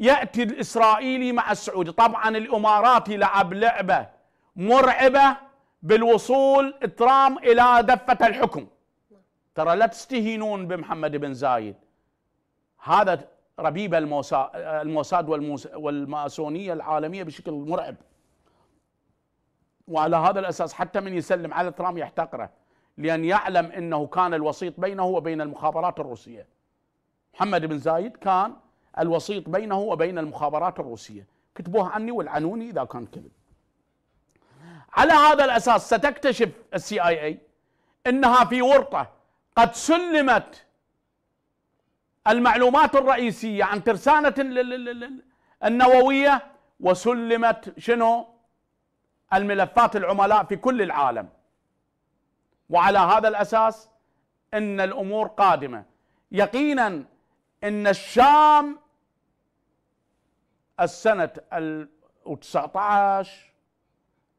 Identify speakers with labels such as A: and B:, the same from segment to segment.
A: يأتي الإسرائيلي مع السعودي طبعا الإماراتي لعب لعبة مرعبة بالوصول ترام إلى دفة الحكم ترى لا تستهينون بمحمد بن زايد هذا ربيب الموساد والماسونية العالمية بشكل مرعب وعلى هذا الأساس حتى من يسلم على ترام يحتقره لأن يعلم أنه كان الوسيط بينه وبين المخابرات الروسية محمد بن زايد كان الوسيط بينه وبين المخابرات الروسية كتبوها عني والعنوني إذا كان كذب على هذا الأساس ستكتشف السي آي اي أنها في ورطة قد سلمت المعلومات الرئيسية عن ترسانة النووية وسلمت شنو الملفات العملاء في كل العالم وعلى هذا الأساس أن الأمور قادمة يقينا أن الشام السنة ال 19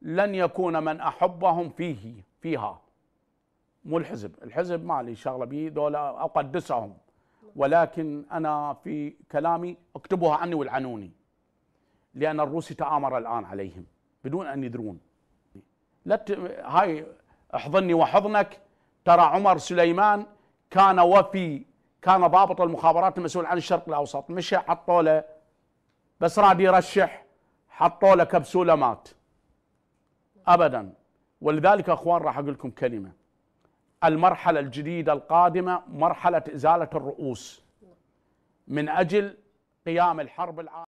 A: لن يكون من أحبهم فيه فيها مو الحزب الحزب ما لي شغلة به دولة أقدسهم ولكن أنا في كلامي اكتبوها عني والعنوني لأن الروسي تآمر الآن عليهم بدون أن يدرون لا هاي احضني وحضنك ترى عمر سليمان كان وفي كان ضابط المخابرات المسؤول عن الشرق الأوسط مشى حطوا له بس راد يرشح حطوا له كبسوله مات ابدا ولذلك اخوان راح اقول لكم كلمه المرحله الجديده القادمه مرحله ازاله الرؤوس من اجل قيام الحرب العالميه